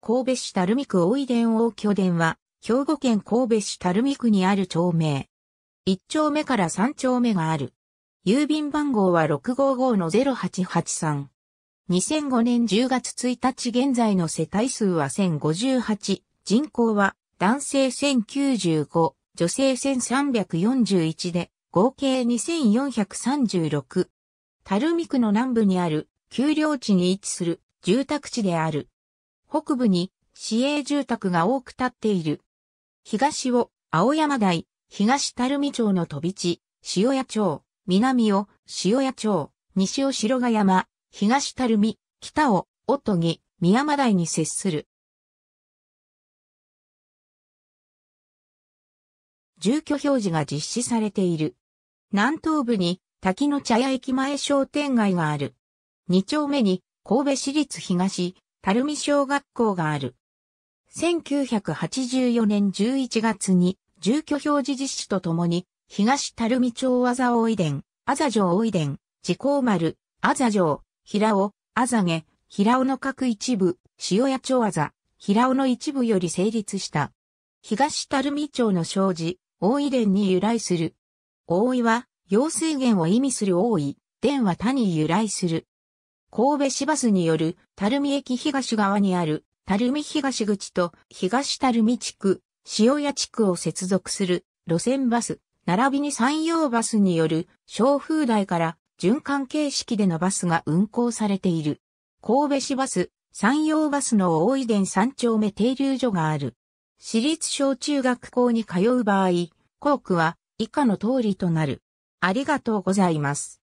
神戸市垂水区大井伝王居殿は、兵庫県神戸市垂水区にある町名。1丁目から3丁目がある。郵便番号は655-0883。2005年10月1日現在の世帯数は1058、人口は男性1095、女性1341で、合計2436。垂水区の南部にある、丘陵地に位置する住宅地である。北部に市営住宅が多く建っている。東を青山台、東垂水町の飛び地、塩屋町、南を塩屋町、西を白ヶ山、東垂水、北を乙木、宮間台に接する。住居表示が実施されている。南東部に滝の茶屋駅前商店街がある。二丁目に神戸市立東ルミ小学校がある。1984年11月に住居表示実施とともに、東垂水町あざおいでん、あざ城おいでん、時効丸、あざ城、平尾、あざげ、平尾の各一部、塩屋町あざ、平尾の一部より成立した。東垂水町の障子、大井伝に由来する。大井は、用水源を意味する大井、伝は他に由来する。神戸市バスによる、垂水駅東側にある、垂水東口と東垂水地区、塩屋地区を接続する路線バス、並びに山陽バスによる、小風台から循環形式でのバスが運行されている。神戸市バス、山陽バスの大井田三丁目停留所がある。私立小中学校に通う場合、校区は以下の通りとなる。ありがとうございます。